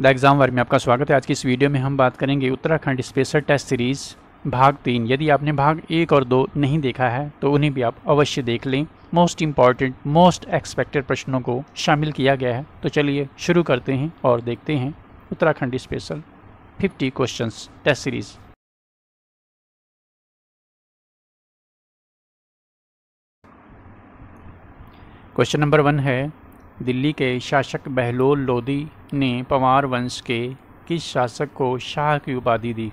The exam वार में आपका स्वागत है आज की इस वीडियो में हम बात करेंगे उत्तराखंड स्पेशल टेस्ट सीरीज़ भाग तीन यदि आपने भाग एक और दो नहीं देखा है तो उन्हें भी आप अवश्य देख लें मोस्ट इम्पॉर्टेंट मोस्ट एक्सपेक्टेड प्रश्नों को शामिल किया गया है तो चलिए शुरू करते हैं और देखते हैं Uttarakhand special fifty question test series question number one है दिल्ली के शासक बहलोल लोधी ने पवार वंश के किस शासक को शाह की उपाधि दी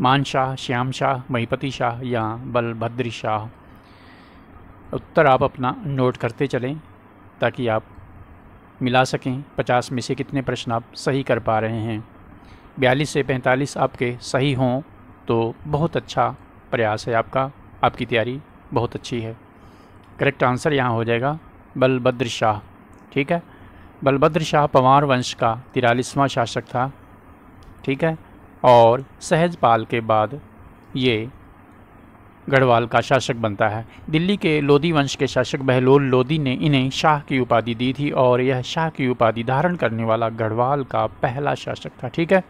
मान शाह श्याम शाह महीपति शाह या बलभद्र शाह उत्तर आप अपना नोट करते चलें ताकि आप मिला सकें पचास में से कितने प्रश्न आप सही कर पा रहे हैं बयालीस से पैंतालीस आपके सही हों तो बहुत अच्छा प्रयास है आपका आपकी तैयारी बहुत अच्छी है करेक्ट आंसर यहाँ हो जाएगा बलभद्र शाह ठीक है बलभद्र शाह पंवार वंश का तिरालीसवां शासक था ठीक है और सहजपाल के बाद ये गढ़वाल का शासक बनता है दिल्ली के लोधी वंश के शासक बहलोल लोधी ने इन्हें शाह की उपाधि दी थी और यह शाह की उपाधि धारण करने वाला गढ़वाल का पहला शासक था ठीक है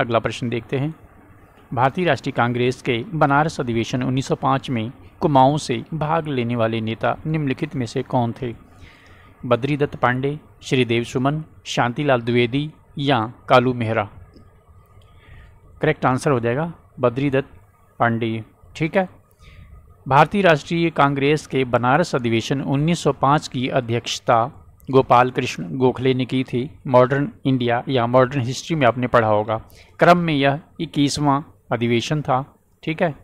अगला प्रश्न देखते हैं भारतीय राष्ट्रीय कांग्रेस के बनारस अधिवेशन 1905 में कुमाऊं से भाग लेने वाले नेता निम्नलिखित में से कौन थे बद्री दत्त पांडे श्रीदेव सुमन शांतिलाल द्विवेदी या कालू मेहरा करेक्ट आंसर हो जाएगा बद्री दत्त पांडे ठीक है भारतीय राष्ट्रीय कांग्रेस के बनारस अधिवेशन 1905 की अध्यक्षता गोपाल कृष्ण गोखले ने की थी मॉडर्न इंडिया या मॉडर्न हिस्ट्री में आपने पढ़ा होगा क्रम में यह इक्कीसवां अधिवेशन था ठीक है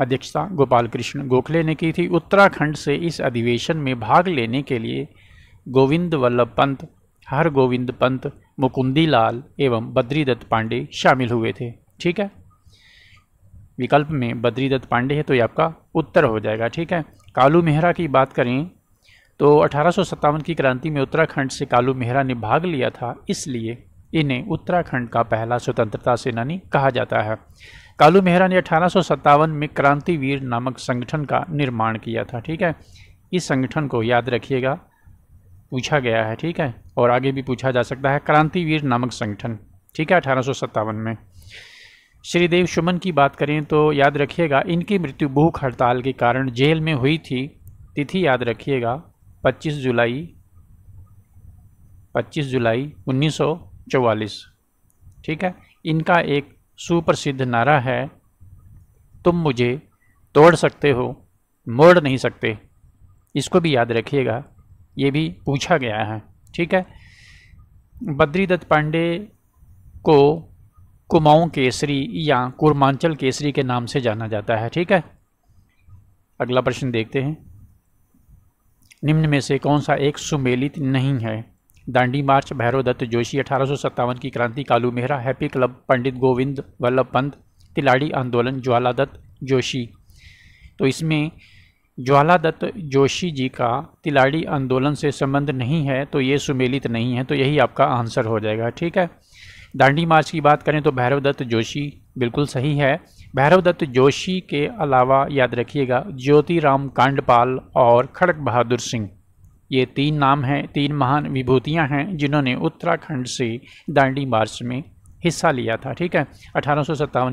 अध्यक्षता गोपाल कृष्ण गोखले ने की थी उत्तराखंड से इस अधिवेशन में भाग लेने के लिए गोविंद वल्लभ पंत हर गोविंद पंत मुकुंदी लाल एवं बद्रीदत्त पांडे शामिल हुए थे ठीक है विकल्प में बद्रीदत्त पांडे है तो ये आपका उत्तर हो जाएगा ठीक है कालू मेहरा की बात करें तो अठारह की क्रांति में उत्तराखंड से कालू मेहरा ने भाग लिया था इसलिए इन्हें उत्तराखंड का पहला स्वतंत्रता सेनानी कहा जाता है कालू मेहरा ने अठारह में क्रांतिवीर नामक संगठन का निर्माण किया था ठीक है इस संगठन को याद रखिएगा पूछा गया है ठीक है और आगे भी पूछा जा सकता है क्रांतिवीर नामक संगठन ठीक है अठारह में श्रीदेव सुमन की बात करें तो याद रखिएगा इनकी मृत्यु भूख हड़ताल के कारण जेल में हुई थी तिथि याद रखिएगा 25 जुलाई 25 जुलाई 1944 ठीक है इनका एक सुप्रसिद्ध नारा है तुम मुझे तोड़ सकते हो मोड़ नहीं सकते इसको भी याद रखिएगा ये भी पूछा गया है ठीक है बद्री दत्त पांडे को कुमाऊं केसरी या कुरमांचल केसरी के नाम से जाना जाता है ठीक है अगला प्रश्न देखते हैं निम्न में से कौन सा एक सुमेलित नहीं है दांडी मार्च भैरव दत्त जोशी अठारह की क्रांति कालू मेहरा हैप्पी क्लब पंडित गोविंद वल्लभ पंत तिलाड़ी आंदोलन ज्वाला दत्त जोशी तो इसमें ज्वाला दत्त जोशी जी का तिलाड़ी आंदोलन से संबंध नहीं है तो ये सुमेलित नहीं है तो यही आपका आंसर हो जाएगा ठीक है दांडी मार्च की बात करें तो भैरव दत्त जोशी बिल्कुल सही है भैरव दत्त जोशी के अलावा याद रखिएगा ज्योतिराम कांडपाल और खड़क बहादुर सिंह ये तीन नाम हैं तीन महान विभूतियां हैं जिन्होंने उत्तराखंड से दांडी मार्च में हिस्सा लिया था ठीक है अठारह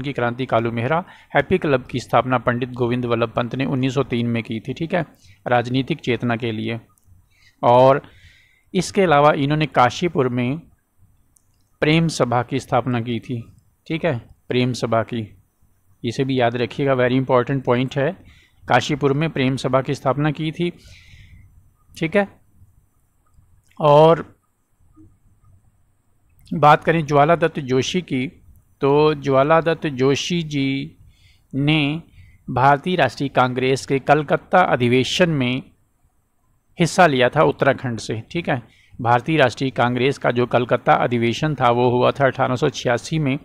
की क्रांति कालू मेहरा हैप्पी क्लब की स्थापना पंडित गोविंद वल्लभ पंत ने 1903 में की थी ठीक है राजनीतिक चेतना के लिए और इसके अलावा इन्होंने काशीपुर में प्रेम सभा की स्थापना की थी ठीक है प्रेम सभा की इसे भी याद रखिएगा वेरी इंपॉर्टेंट पॉइंट है काशीपुर में प्रेम सभा की स्थापना की थी ठीक है और बात करें ज्वाला दत्त जोशी की तो ज्वाला दत्त जोशी जी ने भारतीय राष्ट्रीय कांग्रेस के कलकत्ता अधिवेशन में हिस्सा लिया था उत्तराखंड से ठीक है भारतीय राष्ट्रीय कांग्रेस का जो कलकत्ता अधिवेशन था वो हुआ था अठारह में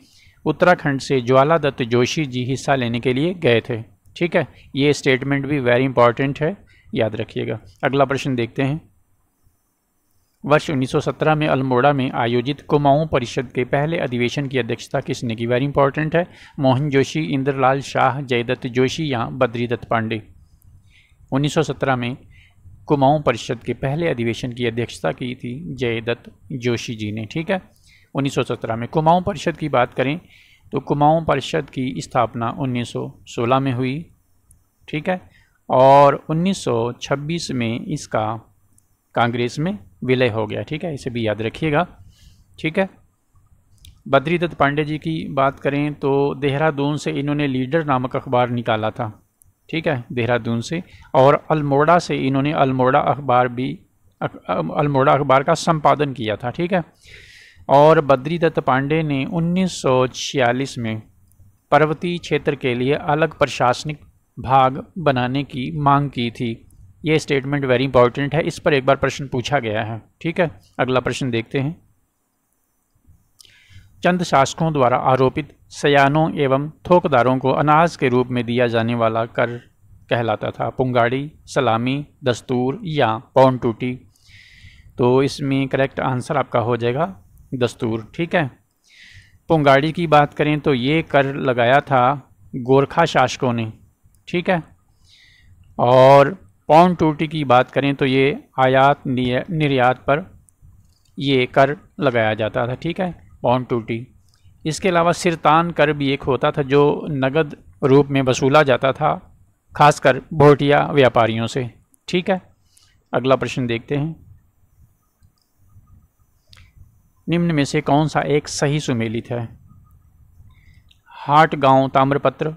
उत्तराखंड से ज्वाला दत्त जोशी जी हिस्सा लेने के लिए गए थे ठीक है ये स्टेटमेंट भी वेरी इंपॉर्टेंट है याद रखिएगा अगला प्रश्न देखते हैं वर्ष 1917 में अल्मोड़ा में आयोजित कुमाऊं परिषद के पहले अधिवेशन की अध्यक्षता किसने की वेरी इंपॉर्टेंट है मोहन जोशी इंद्रलाल शाह जयदत्त जोशी या बद्रीदत्त पांडे 1917 में कुमाऊं परिषद के पहले अधिवेशन की अध्यक्षता की थी जयदत्त जोशी जी ने ठीक है 1917 में कुमाऊं परिषद की बात करें तो कुमाऊं परिषद की स्थापना 1916 में हुई ठीक है और 1926 में इसका कांग्रेस में विलय हो गया ठीक है इसे भी याद रखिएगा ठीक है बद्री दत्त पांडे जी की बात करें तो देहरादून से इन्होंने लीडर नामक अखबार निकाला था ठीक है देहरादून से और अल्मोड़ा से इन्होंने अल्मोड़ा अखबार भी अल्मोड़ा अखबार का संपादन किया था ठीक है और बद्री दत्त पांडे ने 1946 में पर्वतीय क्षेत्र के लिए अलग प्रशासनिक भाग बनाने की मांग की थी ये स्टेटमेंट वेरी इंपॉर्टेंट है इस पर एक बार प्रश्न पूछा गया है ठीक है अगला प्रश्न देखते हैं चंद शासकों द्वारा आरोपित सयानों एवं थोकदारों को अनाज के रूप में दिया जाने वाला कर कहलाता था पुंगाड़ी सलामी दस्तूर या पौन टूटी तो इसमें करेक्ट आंसर आपका हो जाएगा दस्तूर ठीक है पुंगाड़ी की बात करें तो ये कर लगाया था गोरखा शासकों ने ठीक है और पौन टूटी की बात करें तो ये आयात निर्यात पर ये कर लगाया जाता था ठीक है पौन टूटी इसके अलावा सिरतान कर भी एक होता था जो नगद रूप में वसूला जाता था खासकर भोटिया व्यापारियों से ठीक है अगला प्रश्न देखते हैं निम्न में से कौन सा एक सही सुमेलित है हाट गांव ताम्रपत्र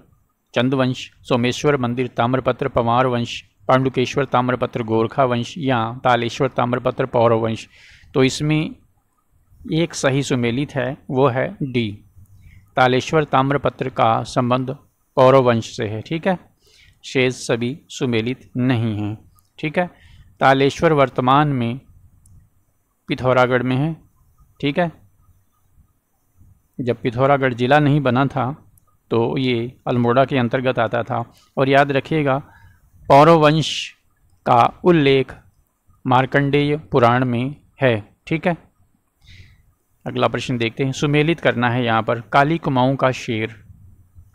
चंदवंश सोमेश्वर मंदिर ताम्रपत्र पवार वंश पांडुकेश्वर ताम्रपत्र गोरखा वंश या तालेश्वर ताम्रपत्र पौरव वंश तो इसमें एक सही सुमेलित है वो है डी तालेश्वर ताम्रपत्र का संबंध पौरव वंश से है ठीक है शेष सभी सुमेलित नहीं हैं ठीक है तालेश्वर वर्तमान में पिथौरागढ़ में है ठीक है जब पिथौरागढ़ ज़िला नहीं बना था तो ये अल्मोड़ा के अंतर्गत आता था और याद रखिएगा पौरवंश का उल्लेख मार्कंडेय पुराण में है ठीक है अगला प्रश्न देखते हैं सुमेलित करना है यहाँ पर काली कुमाऊँ का शेर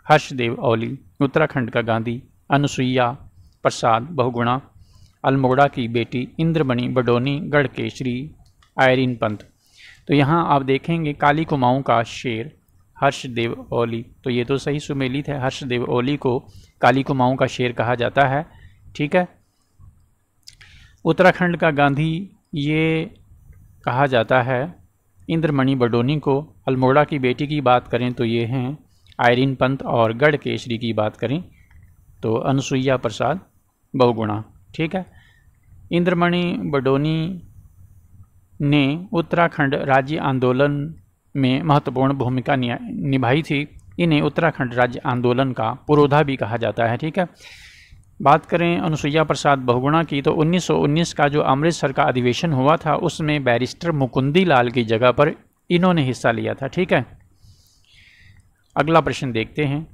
हर्षदेव ओली उत्तराखंड का गांधी अनुसुईया प्रसाद बहुगुणा अल्मोड़ा की बेटी इंद्रमणि बडोनी गढ़ के श्री आयरिन पंत तो यहाँ आप देखेंगे काली कुमाऊँ का शेर हर्षदेव ओली तो ये तो सही सुमेलित है हर्षदेव ओली को काली कुमाऊँ का शेर कहा जाता है ठीक है उत्तराखंड का गांधी ये कहा जाता है इंद्रमणि बडोनी को अल्मोड़ा की बेटी की बात करें तो ये हैं आयरिन पंत और गढ़ केसरी की बात करें तो अनुसुईया प्रसाद बहुगुणा ठीक है इंद्रमणि बडोनी ने उत्तराखंड राज्य आंदोलन में महत्वपूर्ण भूमिका निभाई थी इन्हें उत्तराखंड राज्य आंदोलन का पुरोधा भी कहा जाता है ठीक है बात करें अनुसुईया प्रसाद बहुगुणा की तो 1919 का जो अमृतसर का अधिवेशन हुआ था उसमें बैरिस्टर मुकुंदी लाल की जगह पर इन्होंने हिस्सा लिया था ठीक है अगला प्रश्न देखते हैं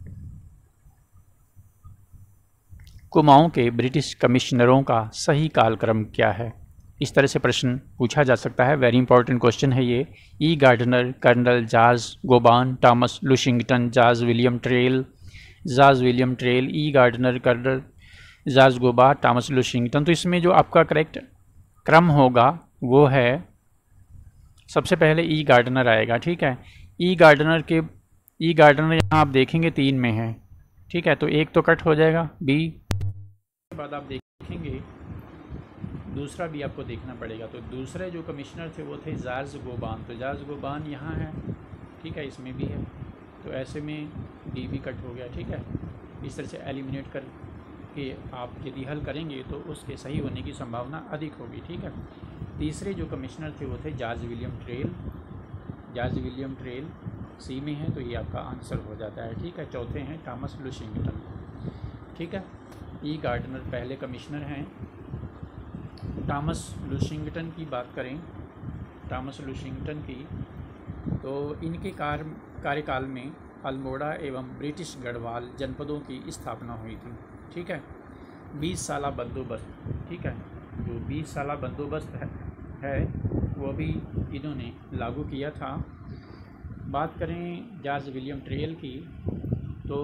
कुमाऊं के ब्रिटिश कमिश्नरों का सही कालक्रम क्या है इस तरह से प्रश्न पूछा जा सकता है वेरी इंपॉर्टेंट क्वेश्चन है ये ई गार्डनर कर्नल जाज Gowan Thomas Lushington George William Traill George William Traill E Gardner colonel George Gowan Thomas Lushington तो इसमें जो आपका करेक्ट क्रम होगा वो है सबसे पहले ई e. गार्डनर आएगा ठीक है ई e. गार्डनर के ई e. गार्डनर यहाँ आप देखेंगे तीन में है ठीक है तो एक तो कट हो जाएगा बी बाद आप देखेंगे दूसरा भी आपको देखना पड़ेगा तो दूसरे जो कमिश्नर थे वो थे जार्ज गोबान तो जार्ज गोबान यहाँ है ठीक है इसमें भी है तो ऐसे में डी भी कट हो गया ठीक है इस तरह से एलिमिनेट कर के आप यदि हल करेंगे तो उसके सही होने की संभावना अधिक होगी ठीक है तीसरे जो कमिश्नर थे वो थे George William Traill George William Traill सी में है तो ये आपका आंसर हो जाता है ठीक है चौथे हैं थॉमस लुशिंगटन ठीक है ई गार्डनर पहले कमिश्नर हैं टामस लुशिंगटन की बात करें टामस लुशिंगटन की तो इनके कार कार्यकाल में अल्मोड़ा एवं ब्रिटिश गढ़वाल जनपदों की स्थापना हुई थी ठीक है बीस साल बंदोबस्त ठीक है जो बीस साल बंदोबस्त है, है वो भी इन्होंने लागू किया था बात करें जॉर्ज विलियम ट्रेल की तो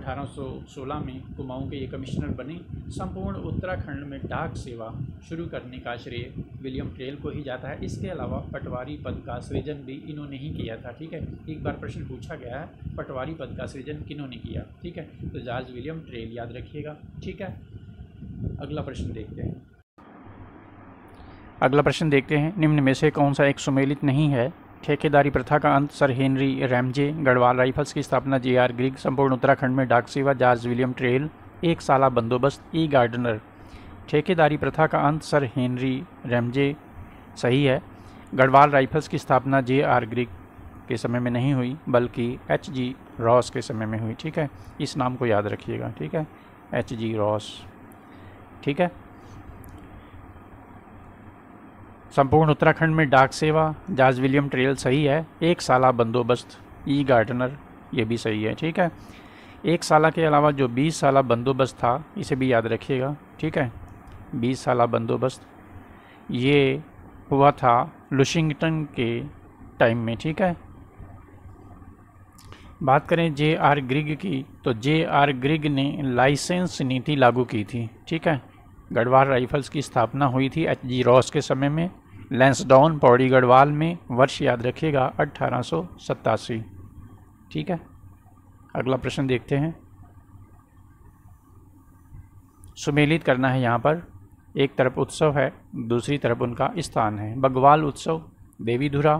1816 में कुमाऊं के ये कमिश्नर बने संपूर्ण उत्तराखंड में डाक सेवा शुरू करने का श्रेय विलियम ट्रेल को ही जाता है इसके अलावा पटवारी पद का सृजन भी इन्होंने ही किया था ठीक है एक बार प्रश्न पूछा गया है पटवारी पद का सृजन किन्होंने किया ठीक है तो जॉर्ज विलियम ट्रेल याद रखिएगा ठीक है अगला प्रश्न देखते हैं अगला प्रश्न देखते हैं निम्न में से कौन सा एक सुमेलित नहीं है ठेकेदारी प्रथा का अंत sir Henry Ramsay Garhwal rifles की स्थापना जे आर ग्रिग संपूर्ण उत्तराखंड में डाक सेवा जॉर्ज विलियम ट्रेल एक साला बंदोबस्त ई गार्डनर ठेकेदारी प्रथा का अंत सर हेनरी रैमजे सही है गढ़वाल राइफल्स की स्थापना जे आर ग्रिग के समय में नहीं हुई बल्कि एच जी रॉस के समय में हुई ठीक है इस नाम को याद रखिएगा ठीक है एच जी रॉस ठीक है संपूर्ण उत्तराखंड में डाक सेवा जाज विलियम ट्रेल सही है एक साला बंदोबस्त ई गार्डनर ये भी सही है ठीक है एक साल के अलावा जो बीस साल बंदोबस्त था इसे भी याद रखिएगा ठीक है बीस साल बंदोबस्त ये हुआ था लुशिंगटन के टाइम में ठीक है बात करें जे आर ग्रिग की तो जे आर ग्रिग ने लाइसेंस नीति लागू की थी ठीक है गढ़वाल राइफल्स की स्थापना हुई थी एच जी रॉस के समय में लेंसडाउन पौड़ी गढ़वाल में वर्ष याद रखिएगा अट्ठारह ठीक है अगला प्रश्न देखते हैं सुमेलित करना है यहाँ पर एक तरफ उत्सव है दूसरी तरफ उनका स्थान है बगवाल उत्सव देवी धुरा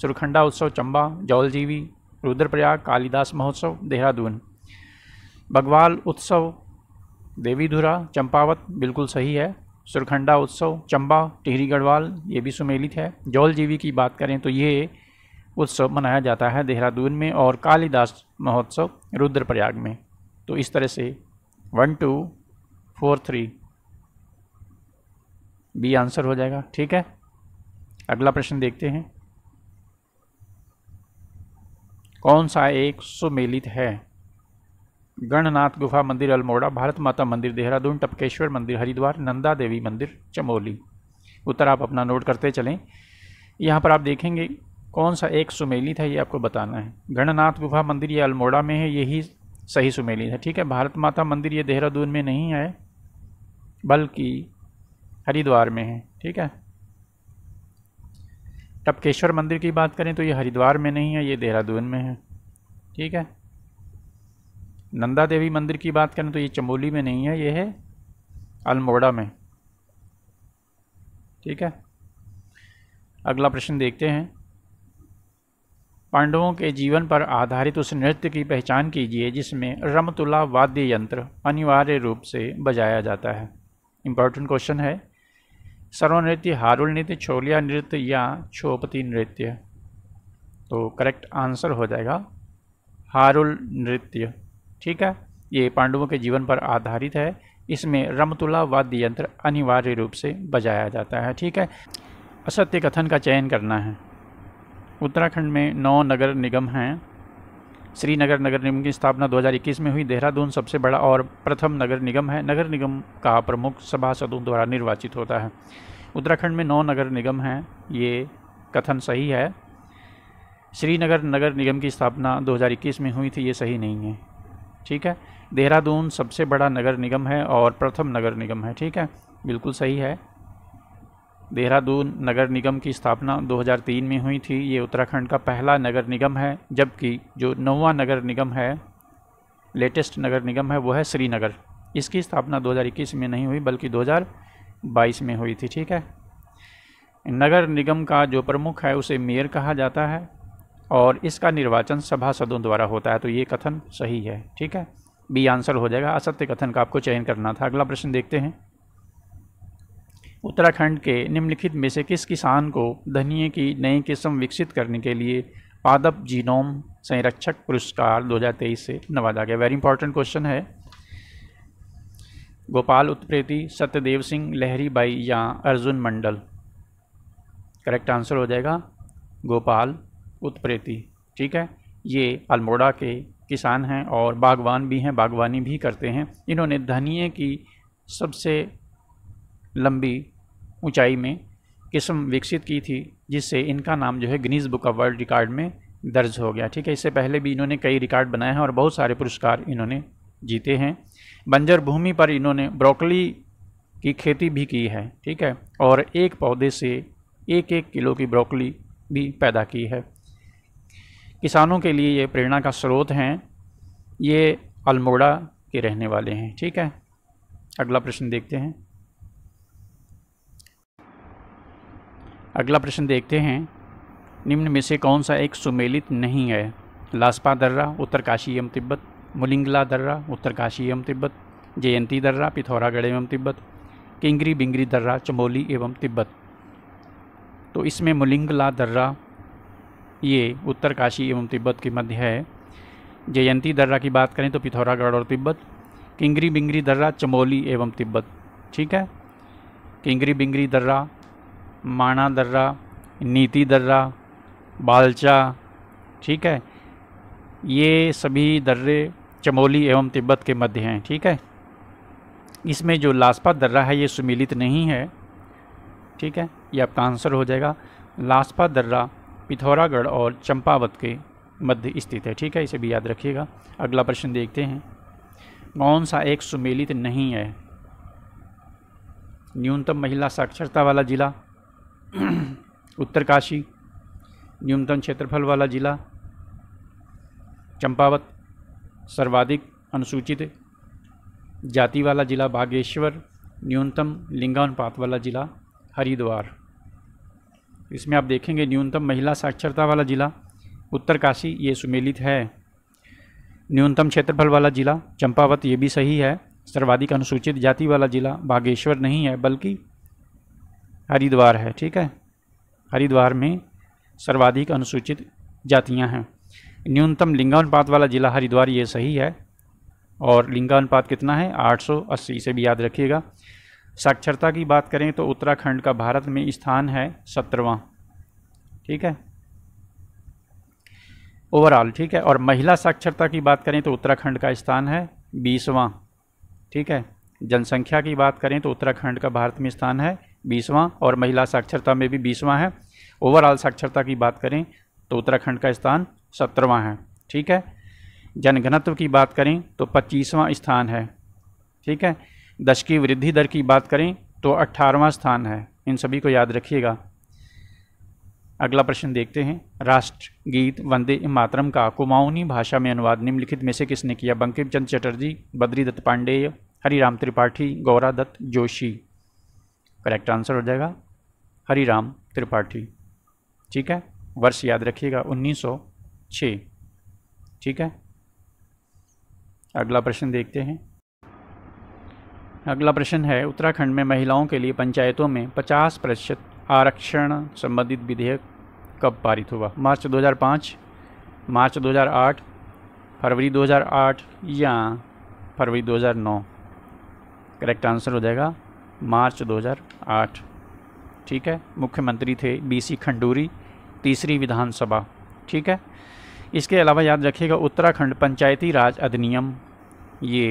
सुरखंडा उत्सव चंबा जौलजीवी रुद्रप्रयाग कालिदास महोत्सव देहरादून बगवाल उत्सव देवी धुरा चंपावत बिल्कुल सही है सुरखंडा उत्सव चंबा टिहरी गढ़वाल ये भी सुमेलित है जौल जीवी की बात करें तो ये उत्सव मनाया जाता है देहरादून में और कालिदास महोत्सव रुद्रप्रयाग में तो इस तरह से one two four three B answer हो जाएगा ठीक है अगला प्रश्न देखते हैं कौन सा एक सुमेलित है गणनाथ गुफा मंदिर अल्मोड़ा भारत माता मंदिर देहरादून टपकेश्वर मंदिर हरिद्वार नंदा देवी मंदिर चमोली उत्तर आप अपना नोट करते चलें यहाँ पर आप देखेंगे कौन सा एक सुमेली था ये आपको बताना है गणनाथ गुफा मंदिर ये अल्मोड़ा में है यही सही सुमेली था ठीक है भारत माता मंदिर ये देहरादून में नहीं है बल्कि हरिद्वार में है ठीक है टपकेश्वर मंदिर की बात करें तो ये हरिद्वार में नहीं है ये देहरादून में है ठीक है नंदा देवी मंदिर की बात करें तो ये चमोली में नहीं है ये है अल्मोड़ा में ठीक है अगला प्रश्न देखते हैं पांडवों के जीवन पर आधारित उस नृत्य की पहचान कीजिए जिसमें रमतुला वाद्य यंत्र अनिवार्य रूप से बजाया जाता है इम्पॉर्टेंट क्वेश्चन है सर्व नृत्य हारुल नृत्य छोलिया नृत्य या छोपती नृत्य तो करेक्ट आंसर हो जाएगा हारुल नृत्य ठीक है ये पांडवों के जीवन पर आधारित है इसमें रमतुला वाद्य यंत्र अनिवार्य रूप से बजाया जाता है ठीक है असत्य कथन का चयन करना है उत्तराखंड में नौ नगर निगम हैं श्रीनगर नगर निगम की स्थापना 2021 में हुई देहरादून सबसे बड़ा और प्रथम नगर निगम है नगर निगम का प्रमुख सभासदों द्वारा निर्वाचित होता है उत्तराखंड में नौ नगर निगम हैं ये कथन सही है श्रीनगर नगर निगम की स्थापना 2021 में हुई थी ये सही नहीं है ठीक है देहरादून सबसे बड़ा नगर निगम है और प्रथम नगर निगम है ठीक है बिल्कुल सही है देहरादून नगर निगम की स्थापना 2003 में हुई थी ये उत्तराखंड का पहला नगर निगम है जबकि जो नौवा नगर निगम है लेटेस्ट नगर निगम है वो है श्रीनगर इसकी स्थापना 2021 में नहीं हुई बल्कि 2022 में हुई थी ठीक है नगर निगम का जो प्रमुख है उसे मेयर कहा जाता है और इसका निर्वाचन सभासदों द्वारा होता है तो ये कथन सही है ठीक है बी आंसर हो जाएगा असत्य कथन का आपको चयन करना था अगला प्रश्न देखते हैं उत्तराखंड के निम्नलिखित में से किस किसान को धनिए की नई किस्म विकसित करने के लिए पादप जीनोम संरक्षक पुरस्कार 2023 से नवाजा गया वेरी इंपॉर्टेंट क्वेश्चन है गोपाल उत्प्रेती सत्यदेव सिंह लहरी बाई या अर्जुन मंडल करेक्ट आंसर हो जाएगा गोपाल उत्प्रेती ठीक है ये अल्मोड़ा के किसान हैं और बागवान भी हैं बागवानी भी करते हैं इन्होंने धनिए की सबसे लंबी ऊंचाई में किस्म विकसित की थी जिससे इनका नाम जो है Guinness book of world record में दर्ज हो गया ठीक है इससे पहले भी इन्होंने कई रिकॉर्ड बनाए हैं और बहुत सारे पुरस्कार इन्होंने जीते हैं बंजर भूमि पर इन्होंने ब्रोकली की खेती भी की है ठीक है और एक पौधे से एक एक किलो की ब्रोकली भी पैदा की है किसानों के लिए ये प्रेरणा का स्रोत हैं ये अल्मोड़ा के रहने वाले हैं ठीक है अगला प्रश्न देखते हैं अगला प्रश्न देखते हैं निम्न में से कौन सा एक सुमेलित नहीं है लास्पा दर्रा उत्तरकाशी एवं तिब्बत मुलिंगला दर्रा उत्तरकाशी एवं तिब्बत जयंती दर्रा पिथौरागढ़ एवं तिब्बत किंगरी बिंगरी दर्रा चमोली एवं तिब्बत तो इसमें मुलिंगला दर्रा ये उत्तरकाशी एवं तिब्बत के मध्य है जयंती दर्रा की बात करें तो पिथौरागढ़ और तिब्बत किंगरी बिंगरी दर्रा चमोली एवं तिब्बत ठीक है किंगरी बिंगरी दर्रा माणा दर्रा नीति दर्रा बालचा ठीक है ये सभी दर्रे चमोली एवं तिब्बत के मध्य हैं ठीक है इसमें जो लास्पा दर्रा है ये सुमिलित नहीं है ठीक है ये आपका आंसर हो जाएगा लास्पा दर्रा पिथौरागढ़ और चंपावत के मध्य स्थित है ठीक है इसे भी याद रखिएगा अगला प्रश्न देखते हैं कौन सा एक सुमेलित नहीं है न्यूनतम महिला साक्षरता वाला ज़िला उत्तरकाशी न्यूनतम क्षेत्रफल वाला ज़िला चंपावत सर्वाधिक अनुसूचित जाति वाला ज़िला बागेश्वर न्यूनतम लिंगानुपात वाला ज़िला हरिद्वार इसमें आप देखेंगे न्यूनतम महिला साक्षरता वाला ज़िला उत्तरकाशी ये सुमेलित है न्यूनतम क्षेत्रफल वाला ज़िला चंपावत ये भी सही है सर्वाधिक अनुसूचित जाति वाला ज़िला बागेश्वर नहीं है बल्कि हरिद्वार है ठीक है हरिद्वार में सर्वाधिक अनुसूचित जातियां हैं न्यूनतम लिंगानुपात वाला ज़िला हरिद्वार ये सही है और लिंगानुपात कितना है 880 से भी याद रखिएगा साक्षरता की बात करें तो उत्तराखंड का भारत में स्थान है सत्रवा ठीक है ओवरऑल ठीक है और महिला साक्षरता की बात करें तो उत्तराखंड का स्थान है बीसवां ठीक है जनसंख्या की बात करें तो उत्तराखंड का भारत में स्थान है बीसवां और महिला साक्षरता में भी बीसवां है ओवरऑल साक्षरता की बात करें तो उत्तराखंड का स्थान सत्रवा है ठीक है जनघनत्व की बात करें तो पच्चीसवां स्थान है ठीक है दशकीय वृद्धि दर की बात करें तो अट्ठारहवां स्थान है इन सभी को याद रखिएगा अगला प्रश्न देखते हैं राष्ट्र गीत वंदे मातरम का कुमाऊनी भाषा में अनुवाद निम्नलिखित में से किसने किया बंकिम चंद चटर्जी बद्री दत्त पांडेय हरिराम त्रिपाठी गौरा दत्त जोशी करेक्ट आंसर हो जाएगा हरिराम त्रिपाठी ठीक है वर्ष याद रखिएगा 1906 ठीक है अगला प्रश्न देखते हैं अगला प्रश्न है उत्तराखंड में महिलाओं के लिए पंचायतों में 50 प्रतिशत आरक्षण संबंधित विधेयक कब पारित हुआ मार्च 2005 मार्च 2008 फरवरी 2008 या फरवरी 2009 करेक्ट आंसर हो जाएगा मार्च 2008 ठीक है मुख्यमंत्री थे बीसी खंडूरी तीसरी विधानसभा ठीक है इसके अलावा याद रखिएगा उत्तराखंड पंचायती राज अधिनियम ये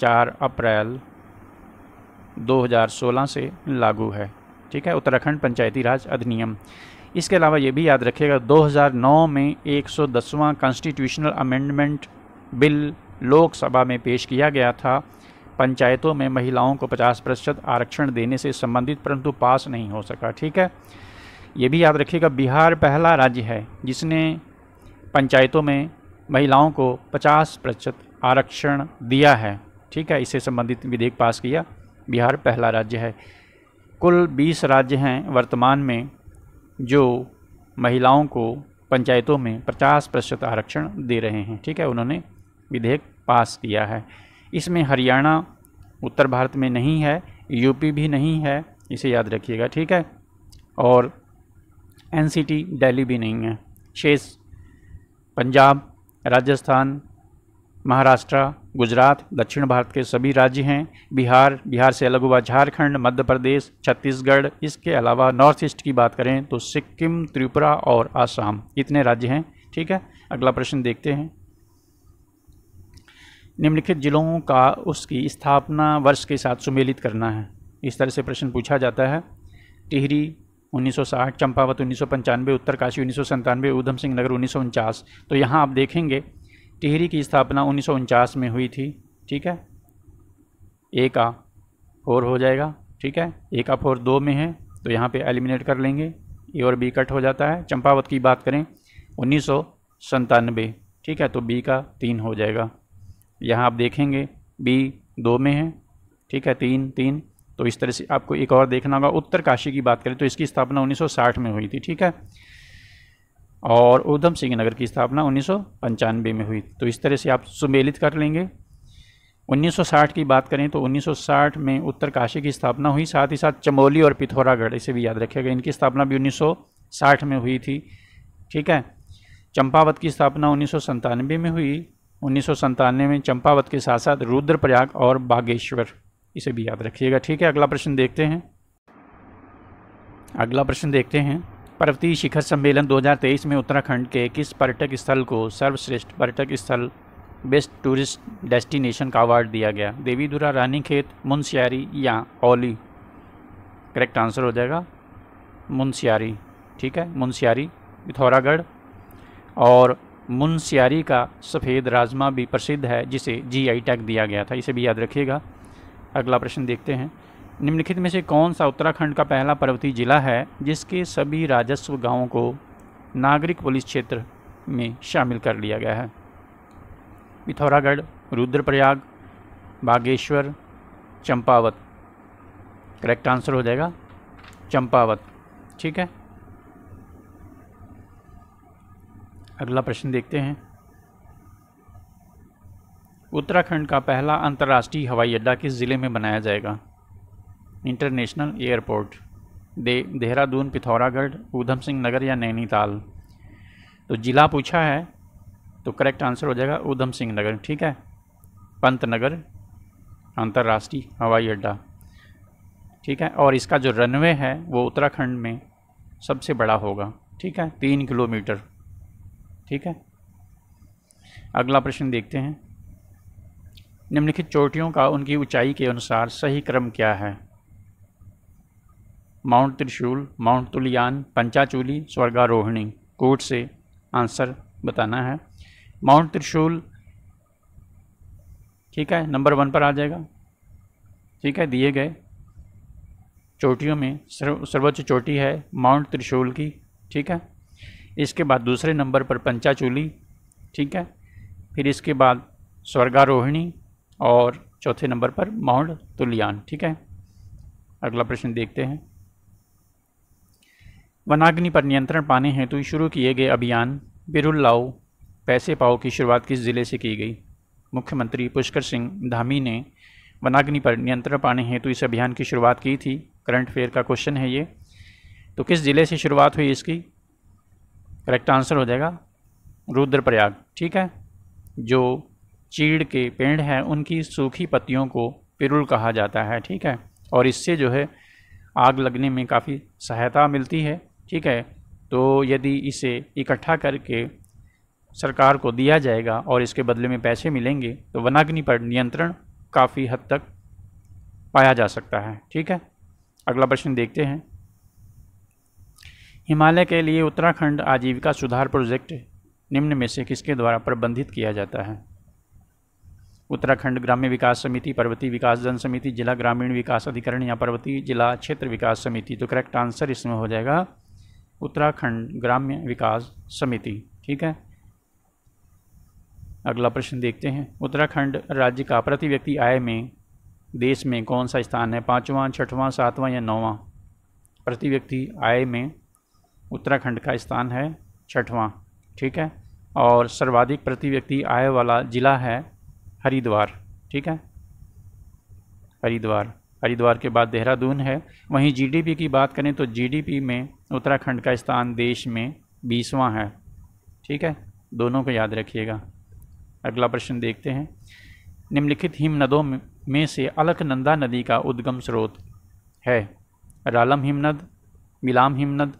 चार अप्रैल 2016 से लागू है ठीक है उत्तराखंड पंचायती राज अधिनियम इसके अलावा ये भी याद रखिएगा 2009 में 110वां कॉन्स्टिट्यूशनल अमेंडमेंट बिल लोकसभा में पेश किया गया था पंचायतों में महिलाओं को 50 प्रतिशत आरक्षण देने से संबंधित परंतु पास नहीं हो सका ठीक है ये भी याद रखिएगा बिहार पहला राज्य है जिसने पंचायतों में महिलाओं को 50 प्रतिशत आरक्षण दिया है ठीक है इससे संबंधित विधेयक पास किया बिहार पहला राज्य है कुल 20 राज्य हैं वर्तमान में जो महिलाओं को पंचायतों में 50 प्रतिशत आरक्षण दे रहे हैं ठीक है उन्होंने विधेयक पास किया है इसमें हरियाणा उत्तर भारत में नहीं है यूपी भी नहीं है इसे याद रखिएगा ठीक है और एनसीटी दिल्ली भी नहीं है शेष पंजाब राजस्थान महाराष्ट्र गुजरात दक्षिण भारत के सभी राज्य हैं बिहार बिहार से अलग हुआ झारखंड मध्य प्रदेश छत्तीसगढ़ इसके अलावा नॉर्थ ईस्ट की बात करें तो सिक्किम त्रिपुरा और आसाम इतने राज्य हैं ठीक है अगला प्रश्न देखते हैं निम्नलिखित जिलों का उसकी स्थापना वर्ष के साथ सुमेलित करना है इस तरह से प्रश्न पूछा जाता है टिहरी 1960 चंपावत उन्नीस उत्तर उत्तरकाशी उन्नीस ऊधम सिंह नगर उन्नीस तो यहाँ आप देखेंगे टिहरी की स्थापना उन्नीस में हुई थी ठीक है ए का फोर हो जाएगा ठीक है ए का फोर दो में है तो यहाँ पे एलिमिनेट कर लेंगे ए और बी कट हो जाता है चंपावत की बात करें उन्नीस ठीक है तो बी का तीन हो जाएगा यहाँ आप देखेंगे बी दो में है ठीक है तीन तीन तो इस तरह से आपको एक और देखना होगा उत्तर काशी की बात करें तो इसकी स्थापना 1960 में हुई थी ठीक है और ऊधम सिंह नगर की स्थापना उन्नीस में हुई तो इस तरह से आप सुमेलित कर लेंगे 1960 की बात करें तो 1960 में उत्तर काशी की स्थापना हुई साथ ही साथ चमोली और पिथौरागढ़ इसे भी याद रखिएगा इनकी स्थापना भी 1960 में हुई थी ठीक है चंपावत की स्थापना उन्नीस में हुई उन्नीस में चंपावत के साथ साथ रुद्रप्रयाग और बागेश्वर इसे भी याद रखिएगा ठीक है अगला प्रश्न देखते हैं अगला प्रश्न देखते हैं पर्वतीय शिखर सम्मेलन 2023 में उत्तराखंड के किस पर्यटक स्थल को सर्वश्रेष्ठ पर्यटक स्थल बेस्ट टूरिस्ट डेस्टिनेशन का अवार्ड दिया गया देवीधुरा रानीखेत मुंशियारी या ओली करेक्ट आंसर हो जाएगा मुंशियारी ठीक है मुंशियारी पिथौरागढ़ और मुंशियारी का सफ़ेद राजमा भी प्रसिद्ध है जिसे जी टैग दिया गया था इसे भी याद रखिएगा अगला प्रश्न देखते हैं निम्नलिखित में से कौन सा उत्तराखंड का पहला पर्वतीय जिला है जिसके सभी राजस्व गांवों को नागरिक पुलिस क्षेत्र में शामिल कर लिया गया है पिथौरागढ़ रुद्रप्रयाग बागेश्वर चंपावत करेक्ट आंसर हो जाएगा चंपावत ठीक है अगला प्रश्न देखते हैं उत्तराखंड का पहला अंतर्राष्ट्रीय हवाई अड्डा किस ज़िले में बनाया जाएगा इंटरनेशनल एयरपोर्ट दे देहरादून पिथौरागढ़ ऊधम सिंह नगर या नैनीताल तो ज़िला पूछा है तो करेक्ट आंसर हो जाएगा ऊधम सिंह नगर ठीक है पंत नगर अंतर्राष्ट्रीय हवाई अड्डा ठीक है और इसका जो रनवे है वो उत्तराखंड में सबसे बड़ा होगा ठीक है तीन किलोमीटर ठीक है अगला प्रश्न देखते हैं निम्नलिखित चोटियों का उनकी ऊंचाई के अनुसार सही क्रम क्या है माउंट त्रिशूल माउंट तुलियान पंचाचूली स्वर्गारोहिणी कोट से आंसर बताना है माउंट त्रिशूल ठीक है नंबर वन पर आ जाएगा ठीक है दिए गए चोटियों में सर्व सर्वोच्च चोटी है माउंट त्रिशूल की ठीक है इसके बाद दूसरे नंबर पर पंचाचूली ठीक है फिर इसके बाद स्वर्गारोहिणी और चौथे नंबर पर माउंट तुलियान ठीक है अगला प्रश्न देखते हैं वनाग्नि पर नियंत्रण पाने हेतु शुरू किए गए अभियान बिरुल लाओ पैसे पाओ की शुरुआत किस ज़िले से की गई मुख्यमंत्री पुष्कर सिंह धामी ने वनाग्नि पर नियंत्रण पाने हेतु इस अभियान की शुरुआत की थी करंट अफेयर का क्वेश्चन है ये तो किस ज़िले से शुरुआत हुई इसकी करेक्ट आंसर हो जाएगा रुद्रप्रयाग ठीक है जो चीड़ के पेड़ हैं उनकी सूखी पत्तियों को पिरुल कहा जाता है ठीक है और इससे जो है आग लगने में काफ़ी सहायता मिलती है ठीक है तो यदि इसे इकट्ठा करके सरकार को दिया जाएगा और इसके बदले में पैसे मिलेंगे तो वनाग्नि पर नियंत्रण काफ़ी हद तक पाया जा सकता है ठीक है अगला प्रश्न देखते हैं हिमालय के लिए उत्तराखंड आजीविका सुधार प्रोजेक्ट निम्न में से किसके द्वारा प्रबंधित किया जाता है उत्तराखंड ग्राम्य विकास समिति पर्वतीय विकास जन समिति जिला ग्रामीण विकास अधिकरण या पर्वतीय जिला क्षेत्र विकास समिति तो करेक्ट आंसर इसमें हो जाएगा उत्तराखंड ग्राम्य विकास समिति ठीक है अगला प्रश्न देखते हैं उत्तराखंड राज्य का प्रति व्यक्ति आय में देश में कौन सा स्थान है पाँचवाँ छठवां सातवां या नौवां प्रति व्यक्ति आय में उत्तराखंड का स्थान है छठवां ठीक है और सर्वाधिक प्रति व्यक्ति आय वाला ज़िला है हरिद्वार ठीक है हरिद्वार हरिद्वार के बाद देहरादून है वहीं जीडीपी की बात करें तो जीडीपी में उत्तराखंड का स्थान देश में बीसवां है ठीक है दोनों को याद रखिएगा अगला प्रश्न देखते हैं निम्नलिखित हिमनदों में से अलकनंदा नदी का उद्गम स्रोत है रालम हिमनद मिलाम हिमनद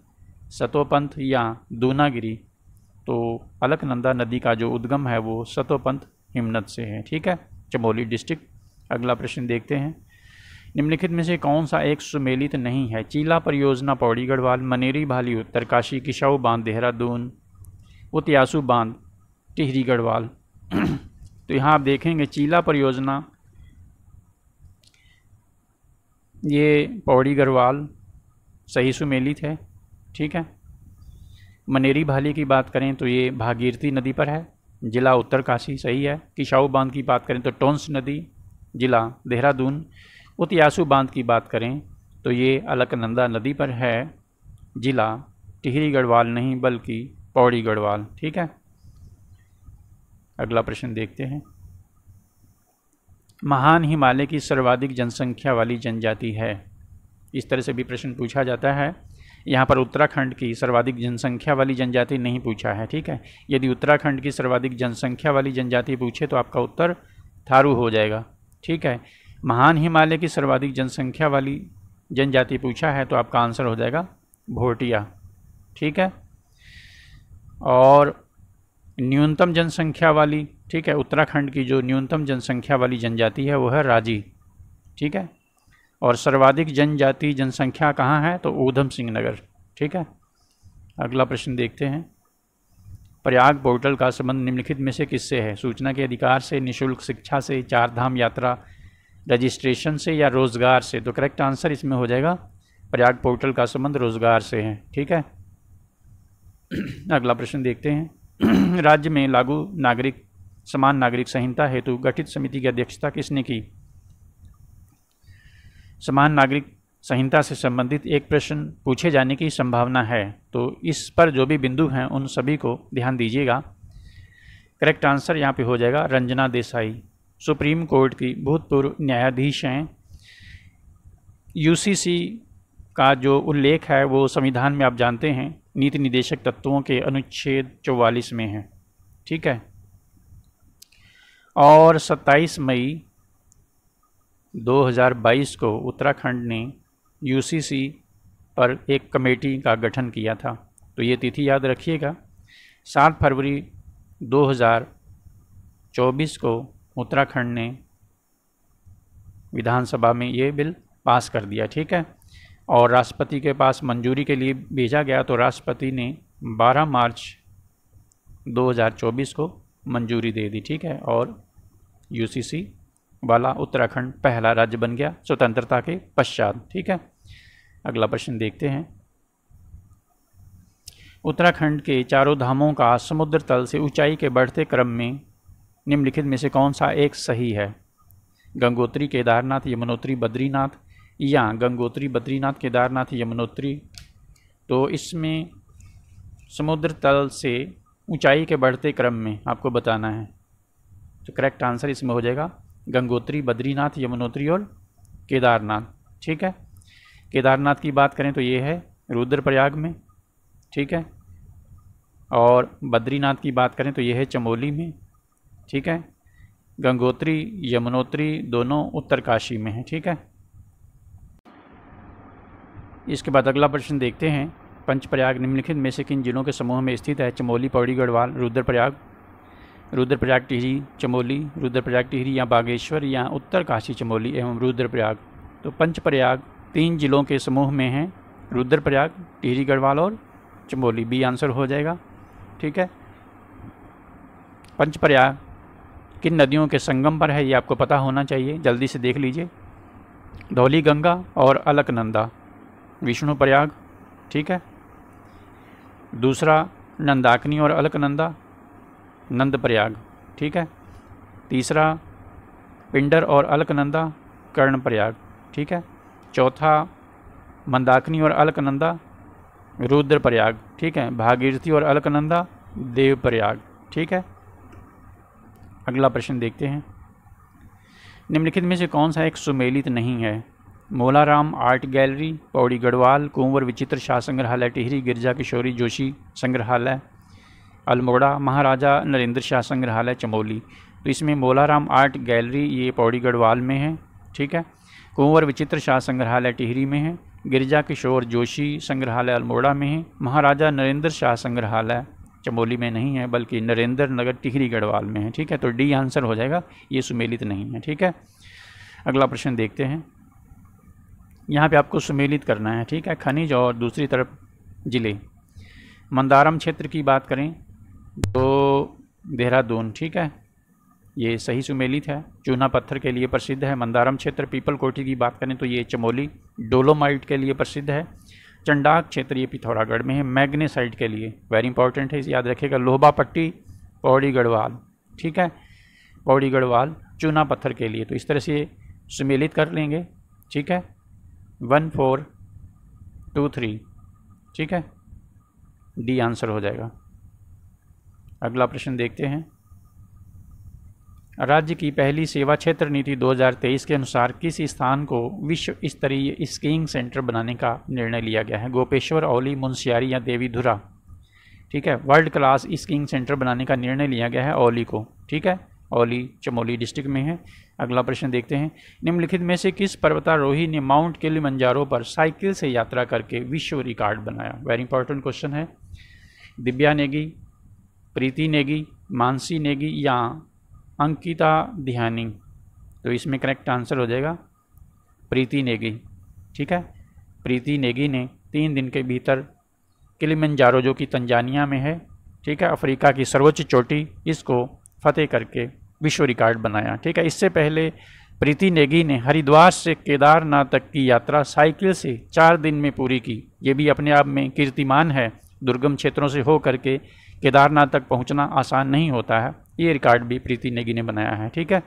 सतोपंथ या दूनागिरी तो अलकनंदा नदी का जो उद्गम है वो सतोपंथ हिमनद से है ठीक है चमोली डिस्ट्रिक्ट अगला प्रश्न देखते हैं निम्नलिखित में से कौन सा एक सुमेलित नहीं है चीला परियोजना पौड़ी गढ़वाल मनेरी भाली उत्तरकाशी किशाऊ बांध देहरादून उतयासू बांध टिहरी गढ़वाल तो यहाँ आप देखेंगे चीला परियोजना ये पौड़ी गढ़वाल सही सुमेलित है ठीक है मनेरी भाली की बात करें तो ये भागीरथी नदी पर है जिला उत्तरकाशी सही है किशाऊ बांध की बात करें तो टोंस नदी जिला देहरादून उतियासु बांध की बात करें तो ये अलकनंदा नदी पर है ज़िला टिहरी गढ़वाल नहीं बल्कि पौड़ी गढ़वाल ठीक है अगला प्रश्न देखते हैं महान हिमालय की सर्वाधिक जनसंख्या वाली जनजाति है इस तरह से भी प्रश्न पूछा जाता है यहाँ पर उत्तराखंड की सर्वाधिक जनसंख्या वाली जनजाति नहीं पूछा है ठीक है यदि उत्तराखंड की सर्वाधिक जनसंख्या वाली जनजाति पूछे तो आपका उत्तर थारू हो जाएगा ठीक है महान हिमालय की सर्वाधिक जनसंख्या वाली जनजाति पूछा है तो आपका आंसर हो जाएगा भोटिया ठीक है और न्यूनतम जनसंख्या वाली ठीक है उत्तराखंड की जो न्यूनतम जनसंख्या वाली जनजाति है वो है राजी ठीक है और सर्वाधिक जनजाति जनसंख्या कहाँ है तो ऊधम सिंह नगर ठीक है अगला प्रश्न देखते हैं प्रयाग पोर्टल का संबंध निम्नलिखित में से किससे है सूचना के अधिकार से निशुल्क शिक्षा से चारधाम यात्रा रजिस्ट्रेशन से या रोज़गार से तो करेक्ट आंसर इसमें हो जाएगा प्रयाग पोर्टल का संबंध रोज़गार से है ठीक है अगला प्रश्न देखते हैं राज्य में लागू नागरिक समान नागरिक संहिता हेतु गठित समिति की अध्यक्षता किसने की समान नागरिक संहिता से संबंधित एक प्रश्न पूछे जाने की संभावना है तो इस पर जो भी बिंदु हैं उन सभी को ध्यान दीजिएगा करेक्ट आंसर यहाँ पे हो जाएगा रंजना देसाई सुप्रीम कोर्ट की भूतपूर्व न्यायाधीश हैं यूसीसी का जो उल्लेख है वो संविधान में आप जानते हैं नीति निदेशक तत्वों के अनुच्छेद 44 में है ठीक है और 27 मई 2022 को उत्तराखंड ने यूसीसी पर एक कमेटी का गठन किया था तो ये तिथि याद रखिएगा 7 फरवरी 2024 को उत्तराखंड ने विधानसभा में ये बिल पास कर दिया ठीक है और राष्ट्रपति के पास मंजूरी के लिए भेजा गया तो राष्ट्रपति ने 12 मार्च 2024 को मंजूरी दे दी ठीक है और यूसीसी वाला उत्तराखंड पहला राज्य बन गया स्वतंत्रता के पश्चात ठीक है अगला प्रश्न देखते हैं उत्तराखंड के चारों धामों का समुद्र तल से ऊंचाई के बढ़ते क्रम में निम्नलिखित में से कौन सा एक सही है गंगोत्री केदारनाथ यमुनोत्री बद्रीनाथ या गंगोत्री बद्रीनाथ केदारनाथ यमुनोत्री तो इसमें समुद्र तल से ऊंचाई के बढ़ते क्रम में आपको बताना है तो करेक्ट आंसर इसमें हो जाएगा गंगोत्री बद्रीनाथ यमुनोत्री और केदारनाथ ठीक है केदारनाथ की बात करें तो ये है रुद्रप्रयाग में ठीक है और बद्रीनाथ की बात करें तो ये है चमोली में ठीक है गंगोत्री यमुनोत्री दोनों उत्तरकाशी में हैं ठीक है इसके बाद अगला प्रश्न देखते हैं पंचप्रयाग निम्नलिखित में से किन जिलों के समूह में स्थित है चमोली पौड़ी गढ़वाल रुद्रप्रयाग रुद्रप्रयाग टिहरी चमोली रुद्रप्रयाग टिहरी या बागेश्वर या उत्तरकाशी चमोली एवं रुद्रप्रयाग तो पंचप्रयाग तीन जिलों के समूह में हैं रुद्रप्रयाग टिहरी गढ़वाल और चमोली बी आंसर हो जाएगा ठीक है पंचप्रयाग किन नदियों के संगम पर है ये आपको पता होना चाहिए जल्दी से देख लीजिए धौली गंगा और अलकनंदा विष्णु प्रयाग ठीक है दूसरा नंदाकनी और अलकनंदा नंद प्रयाग ठीक है तीसरा पिंडर और अलकनंदा कर्ण प्रयाग ठीक है चौथा मंदाकनी और अलकनंदा रुद्र प्रयाग ठीक है भागीरथी और अलकनंदा देव प्रयाग ठीक है अगला प्रश्न देखते हैं निम्नलिखित में से कौन सा एक सुमेलित नहीं है मोलाराम आर्ट गैलरी पौड़ी गढ़वाल कुंवर विचित्र शाह संग्रहालय टिहरी गिरजा किशोरी जोशी संग्रहालय अल्मोड़ा महाराजा नरेंद्र शाह संग्रहालय चमोली तो इसमें मोलाराम आर्ट गैलरी ये पौड़ी गढ़वाल में है ठीक है कुंवर विचित्र शाह संग्रहालय टिहरी में है गिरजा किशोर जोशी संग्रहालय अल्मोड़ा में है महाराजा नरेंद्र शाह संग्रहालय चमोली में नहीं है बल्कि नरेंद्र नगर टिहरी गढ़वाल में है ठीक है तो डी आंसर हो जाएगा ये सुमेलित नहीं है ठीक है अगला प्रश्न देखते हैं यहाँ पे आपको सुमेलित करना है ठीक है खनिज और दूसरी तरफ ज़िले मंदारम क्षेत्र की बात करें तो देहरादून ठीक है ये सही सुमेलित है चूना पत्थर के लिए प्रसिद्ध है मंदारम क्षेत्र पीपल कोठी की बात करें तो ये चमोली डोलोमाइट के लिए प्रसिद्ध है चंडाक क्षेत्र ये पिथौरागढ़ में है मैग्नेसाइट के लिए वेरी इंपॉर्टेंट है इसे याद रखिएगा लोहबा पट्टी पौड़ी गढ़वाल ठीक है पौड़ी गढ़वाल चूना पत्थर के लिए तो इस तरह से सुमेलित कर लेंगे ठीक है वन फोर टू थ्री ठीक है डी आंसर हो जाएगा अगला प्रश्न देखते हैं राज्य की पहली सेवा क्षेत्र नीति 2023 के अनुसार किस स्थान को विश्व स्तरीय स्कीइंग सेंटर बनाने का निर्णय लिया गया है गोपेश्वर ओली मुंशियारी या देवी धुरा ठीक है वर्ल्ड क्लास स्कीइंग सेंटर बनाने का निर्णय लिया गया है ओली को ठीक है ओली चमोली डिस्ट्रिक्ट में है अगला प्रश्न देखते हैं निम्नलिखित में से किस पर्वतारोही ने माउंट किलिमंजारो पर साइकिल से यात्रा करके विश्व रिकॉर्ड बनाया वेरी इंपॉर्टेंट क्वेश्चन है दिव्या नेगी प्रीति नेगी मानसी नेगी या अंकिता ध्यानी तो इसमें करेक्ट आंसर हो जाएगा प्रीति नेगी ठीक है प्रीति नेगी ने तीन दिन के भीतर किलिमंजारो जो कि तंजानिया में है ठीक है अफ्रीका की सर्वोच्च चोटी इसको फतेह करके विश्व रिकॉर्ड बनाया ठीक है इससे पहले प्रीति नेगी ने हरिद्वार से केदारनाथ तक की यात्रा साइकिल से चार दिन में पूरी की ये भी अपने आप में कीर्तिमान है दुर्गम क्षेत्रों से होकर के केदारनाथ तक पहुंचना आसान नहीं होता है ये रिकॉर्ड भी प्रीति नेगी ने बनाया है ठीक है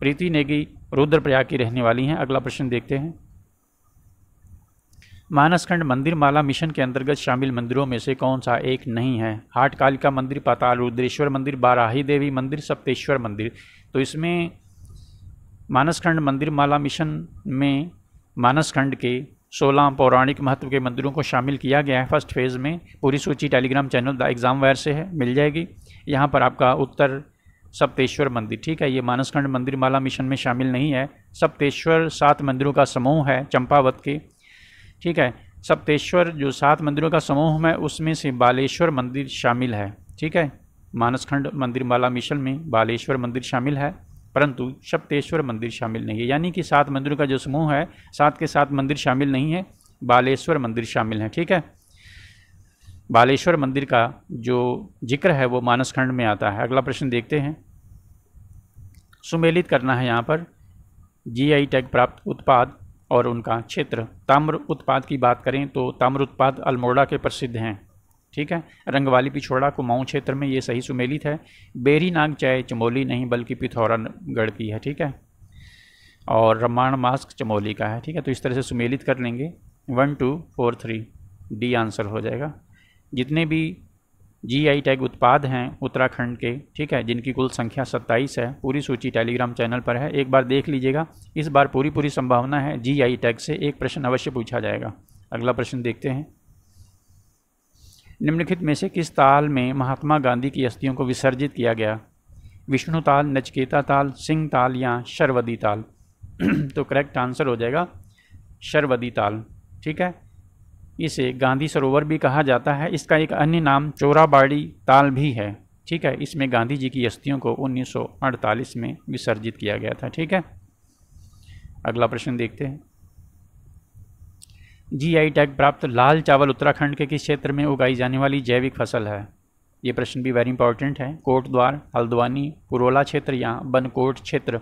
प्रीति नेगी रुद्रप्रयाग की रहने वाली हैं अगला प्रश्न देखते हैं मानसखंड मंदिर माला मिशन के अंतर्गत शामिल मंदिरों में से कौन सा एक नहीं है हाट कालिका मंदिर पाताल रुद्रेश्वर मंदिर बाराही देवी मंदिर सप्तेश्वर मंदिर तो इसमें मानसखंड मंदिर माला मिशन में मानसखंड के सोलह पौराणिक महत्व के मंदिरों को शामिल किया गया है फर्स्ट फेज़ में पूरी सूची Telegram channel the exam wire से है मिल जाएगी यहाँ पर आपका उत्तर सप्तेश्वर मंदिर ठीक है ये मानसखंड मंदिर माला मिशन में शामिल नहीं है सप्तेश्वर सात मंदिरों का समूह है चंपावत के ठीक है सप्तेश्वर जो सात मंदिरों का समूह है उसमें से बालेश्वर मंदिर शामिल है ठीक है मानसखंड मंदिर माला मिशन में बालेश्वर मंदिर शामिल है परंतु सप्तेश्वर मंदिर शामिल नहीं है यानी कि सात मंदिरों का जो समूह है सात के सात मंदिर शामिल नहीं है बालेश्वर मंदिर शामिल है ठीक है बालेश्वर मंदिर का जो जिक्र है वो मानस खंड में आता है अगला प्रश्न देखते हैं सुमेलित करना है यहाँ पर जीआई टैग प्राप्त उत्पाद और उनका क्षेत्र ताम्र उत्पाद की बात करें तो ताम्र उत्पाद अल्मोड़ा के प्रसिद्ध हैं ठीक है रंगवाली पिछोड़ा माऊ क्षेत्र में ये सही सुमेलित है बेरी नाग चाय चमोली नहीं बल्कि पिथौरागढ़ की है ठीक है और रमाण मास्क चमोली का है ठीक है तो इस तरह से सुमेलित कर लेंगे one two four three D answer हो जाएगा जितने भी जीआई टैग उत्पाद हैं उत्तराखंड के ठीक है जिनकी कुल संख्या सत्ताईस है पूरी सूची टेलीग्राम चैनल पर है एक बार देख लीजिएगा इस बार पूरी पूरी संभावना है जीआई टैग से एक प्रश्न अवश्य पूछा जाएगा अगला प्रश्न देखते हैं निम्नलिखित में से किस ताल में महात्मा गांधी की अस्थियों को विसर्जित किया गया विष्णु ताल नचकेता ताल सिंह ताल या शर्वदी ताल तो करेक्ट आंसर हो जाएगा शर्वदी ताल ठीक है इसे गांधी सरोवर भी कहा जाता है इसका एक अन्य नाम चोराबाड़ी ताल भी है ठीक है इसमें गांधी जी की अस्थियों को 1948 में विसर्जित किया गया था ठीक है अगला प्रश्न देखते हैं जीआई टैग प्राप्त लाल चावल उत्तराखंड के किस क्षेत्र में उगाई जाने वाली जैविक फसल है ये प्रश्न भी वेरी इंपॉर्टेंट है कोटद्वार हल्द्वानी पुरोला क्षेत्र या बनकोट क्षेत्र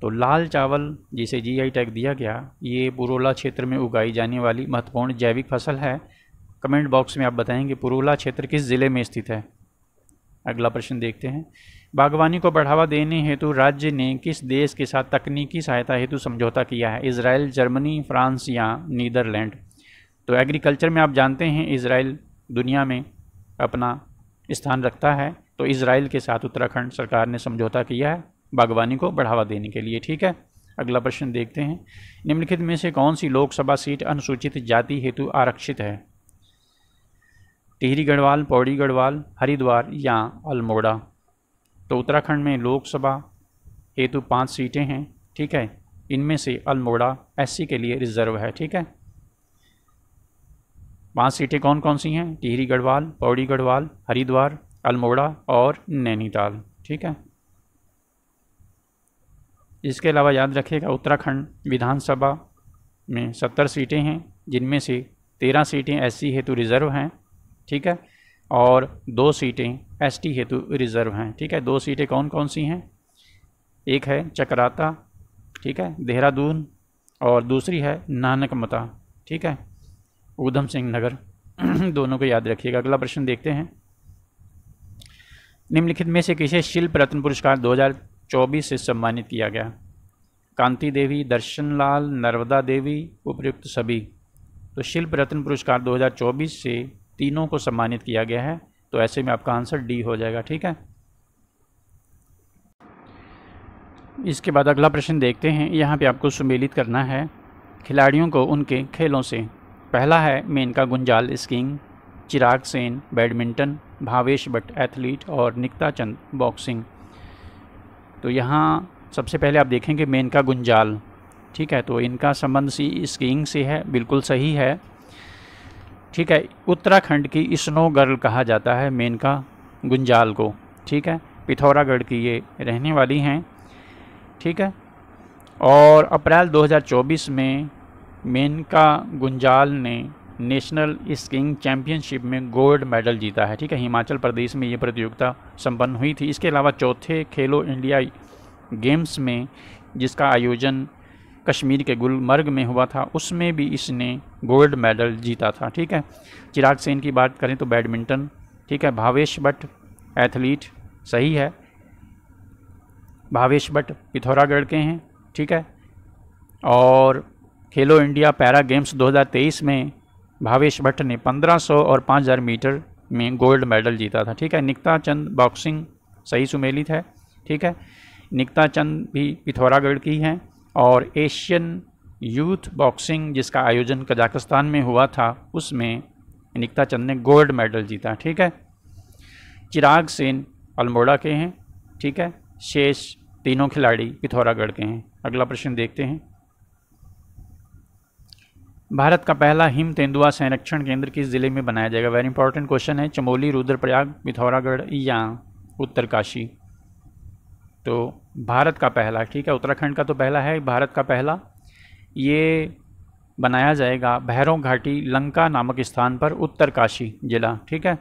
तो लाल चावल जिसे जीआई टैग दिया गया ये पुरोला क्षेत्र में उगाई जाने वाली महत्वपूर्ण जैविक फसल है कमेंट बॉक्स में आप बताएंगे पुरोला क्षेत्र किस ज़िले में स्थित है अगला प्रश्न देखते हैं बागवानी को बढ़ावा देने हेतु राज्य ने किस देश के साथ तकनीकी सहायता हेतु समझौता किया है इसराइल जर्मनी फ्रांस या नीदरलैंड तो एग्रीकल्चर में आप जानते हैं इसराइल दुनिया में अपना स्थान रखता है तो इसराइल के साथ उत्तराखंड सरकार ने समझौता किया है बागवानी को बढ़ावा देने के लिए ठीक है अगला प्रश्न देखते हैं निम्नलिखित में से कौन सी लोकसभा सीट अनुसूचित जाति हेतु आरक्षित है टिहरी गढ़वाल पौड़ी गढ़वाल हरिद्वार या अल्मोड़ा तो उत्तराखंड में लोकसभा हेतु पाँच सीटें हैं ठीक है इनमें से अल्मोड़ा एससी के लिए रिजर्व है ठीक है पांच सीटें कौन कौन सी हैं टिहरी गढ़वाल पौड़ी गढ़वाल हरिद्वार अल्मोड़ा और नैनीताल ठीक है इसके अलावा याद रखिएगा उत्तराखंड विधानसभा में सत्तर सीटें हैं जिनमें से तेरह सीटें एस सी हेतु रिज़र्व हैं ठीक है और दो सीटें एस टी हेतु रिज़र्व हैं ठीक है दो सीटें कौन कौन सी हैं एक है चक्राता ठीक है देहरादून और दूसरी है नानक मता ठीक है ऊधम सिंह नगर दोनों को याद रखिएगा अगला प्रश्न देखते हैं निम्नलिखित में से किसे शिल्प रत्न पुरस्कार चौबीस से सम्मानित किया गया कांति देवी दर्शन लाल नर्मदा देवी उपयुक्त सभी तो शिल्प रत्न पुरस्कार 2024 से तीनों को सम्मानित किया गया है तो ऐसे में आपका आंसर डी हो जाएगा ठीक है इसके बाद अगला प्रश्न देखते हैं यहाँ पे आपको सुमेलित करना है खिलाड़ियों को उनके खेलों से पहला है Menka Gunjal skiing Chirag Sen badminton Bhavesh Bhatt athlete और निकता चंद बॉक्सिंग तो यहाँ सबसे पहले आप देखेंगे मेनका गुंजाल ठीक है तो इनका संबंध सी स्कीइंग से है बिल्कुल सही है ठीक है उत्तराखंड की स्नो गर्ल कहा जाता है मेनका गुंजाल को ठीक है पिथौरागढ़ की ये रहने वाली हैं ठीक है और अप्रैल 2024 में मेनका गुंजाल ने नेशनल स्कीइंग चैंपियनशिप में गोल्ड मेडल जीता है ठीक है हिमाचल प्रदेश में ये प्रतियोगिता संपन्न हुई थी इसके अलावा चौथे खेलो इंडिया गेम्स में जिसका आयोजन कश्मीर के गुलमर्ग में हुआ था उसमें भी इसने गोल्ड मेडल जीता था ठीक है चिराग सेन की बात करें तो बैडमिंटन ठीक है भावेश भट्ट एथलीट सही है भावेश भट्ट पिथौरागढ़ के हैं ठीक है और खेलो इंडिया पैरा गेम्स 2023 में भावेश भट्ट ने 1500 और 5000 मीटर में गोल्ड मेडल जीता था ठीक है निकता चंद बॉक्सिंग सही सुमेलित है ठीक है निकता चंद भी पिथौरागढ़ की हैं और एशियन यूथ बॉक्सिंग जिसका आयोजन कजाकिस्तान में हुआ था उसमें निकता चंद ने गोल्ड मेडल जीता ठीक है चिराग सेन अल्मोड़ा के हैं ठीक है शेष तीनों खिलाड़ी पिथौरागढ़ के हैं अगला प्रश्न देखते हैं भारत का पहला हिम तेंदुआ संरक्षण केंद्र किस ज़िले में बनाया जाएगा वेरी इंपॉर्टेंट क्वेश्चन है चमोली रुद्रप्रयाग पिथौरागढ़ या उत्तरकाशी तो भारत का पहला ठीक है उत्तराखंड का तो पहला है भारत का पहला ये बनाया जाएगा भैरों घाटी लंका नामक स्थान पर उत्तरकाशी जिला ठीक है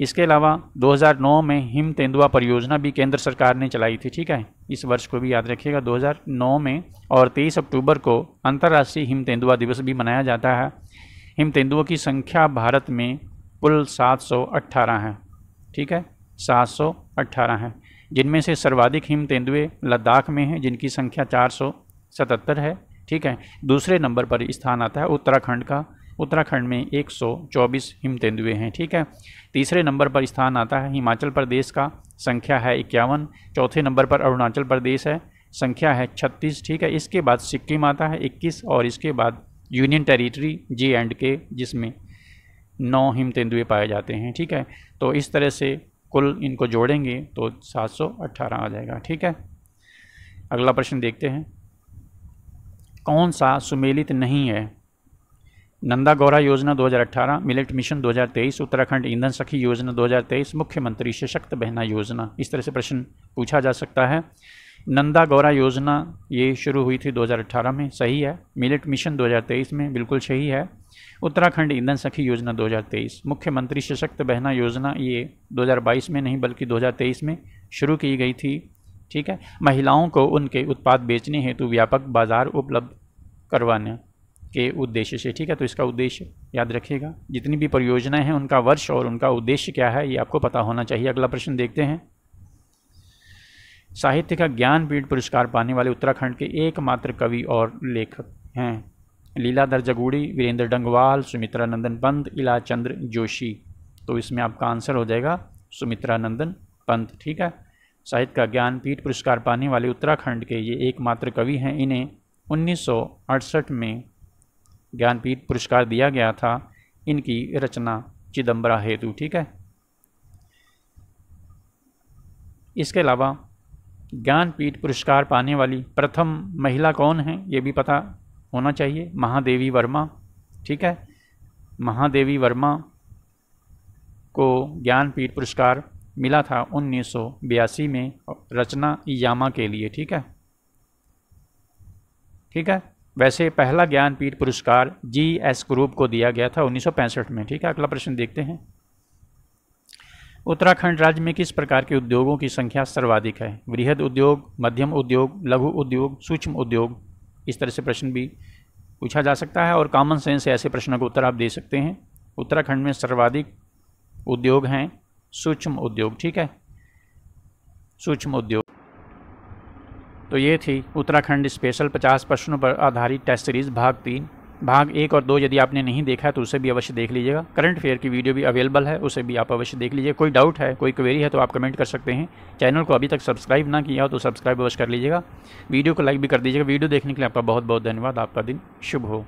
इसके अलावा 2009 में हिम तेंदुआ परियोजना भी केंद्र सरकार ने चलाई थी ठीक है इस वर्ष को भी याद रखिएगा 2009 में और 23 अक्टूबर को अंतर्राष्ट्रीय हिम तेंदुआ दिवस भी मनाया जाता है हिम तेंदुओं की संख्या भारत में कुल 718 है ठीक है 718 है जिनमें से सर्वाधिक हिम तेंदुए लद्दाख में हैं जिनकी संख्या चार है ठीक है दूसरे नंबर पर स्थान आता है उत्तराखंड का उत्तराखंड में 124 हिम तेंदुए हैं ठीक है तीसरे नंबर पर स्थान आता है हिमाचल प्रदेश का संख्या है इक्यावन चौथे नंबर पर अरुणाचल प्रदेश है संख्या है छत्तीस ठीक है इसके बाद सिक्किम आता है इक्कीस और इसके बाद यूनियन टेरिटरी जे एंड के जिसमें नौ हिम तेंदुए पाए जाते हैं ठीक है तो इस तरह से कुल इनको जोड़ेंगे तो सात आ जाएगा ठीक है अगला प्रश्न देखते हैं कौन सा सुमेलित नहीं है नंदा गौरा योजना 2018 मिलेट मिशन 2023 उत्तराखंड ईंधन सखी योजना 2023 मुख्यमंत्री सशक्त बहना योजना इस तरह से प्रश्न पूछा जा सकता है नंदा गौरा योजना ये शुरू हुई थी 2018 में सही है मिलेट मिशन 2023 में बिल्कुल सही है उत्तराखंड ईंधन सखी योजना 2023 मुख्यमंत्री सशक्त बहना योजना ये 2022 में नहीं बल्कि 2023 में शुरू की गई थी ठीक है महिलाओं को उनके उत्पाद बेचने हेतु व्यापक बाज़ार उपलब्ध करवाना के उद्देश्य से ठीक है तो इसका उद्देश्य याद रखिएगा जितनी भी परियोजनाएं हैं उनका वर्ष और उनका उद्देश्य क्या है ये आपको पता होना चाहिए अगला प्रश्न देखते हैं साहित्य का ज्ञानपीठ पुरस्कार पाने वाले उत्तराखंड के एकमात्र कवि और लेखक हैं लीलाधर जगूड़ी वीरेंद्र डंगवाल सुमित्रा नंदन पंत इलाचंद्र चंद्र जोशी तो इसमें आपका आंसर हो जाएगा सुमित्रा नंदन पंत ठीक है साहित्य का ज्ञानपीठ पुरस्कार पाने वाले उत्तराखंड के ये एकमात्र कवि हैं इन्हें उन्नीस में ज्ञानपीठ पुरस्कार दिया गया था इनकी रचना चिदम्बरा हेतु ठीक है इसके अलावा ज्ञानपीठ पुरस्कार पाने वाली प्रथम महिला कौन है ये भी पता होना चाहिए महादेवी वर्मा ठीक है महादेवी वर्मा को ज्ञानपीठ पुरस्कार मिला था उन्नीस में रचना यामा के लिए ठीक है ठीक है वैसे पहला ज्ञानपीठ पुरस्कार जी एस ग्रुप को दिया गया था उन्नीस में ठीक है अगला प्रश्न देखते हैं उत्तराखंड राज्य में किस प्रकार के उद्योगों की संख्या सर्वाधिक है वृहद उद्योग मध्यम उद्योग लघु उद्योग सूक्ष्म उद्योग इस तरह से प्रश्न भी पूछा जा सकता है और कॉमन सेंस ऐसे प्रश्नों का उत्तर आप दे सकते हैं उत्तराखंड में सर्वाधिक उद्योग हैं सूक्ष्म उद्योग ठीक है सूक्ष्म उद्योग तो ये थी उत्तराखंड स्पेशल पचास प्रश्नों पर आधारित टेस्ट सीरीज़ भाग तीन भाग एक और दो यदि आपने नहीं देखा है तो उसे भी अवश्य देख लीजिएगा करंट अफेयर की वीडियो भी अवेलेबल है उसे भी आप अवश्य देख लीजिए कोई डाउट है कोई क्वेरी है तो आप कमेंट कर सकते हैं चैनल को अभी तक सब्सक्राइब ना किया हो तो सब्सक्राइब अवश्य कर लीजिएगा वीडियो को लाइक भी कर दीजिएगा वीडियो देखने के लिए आपका बहुत बहुत धन्यवाद आपका दिन शुभ हो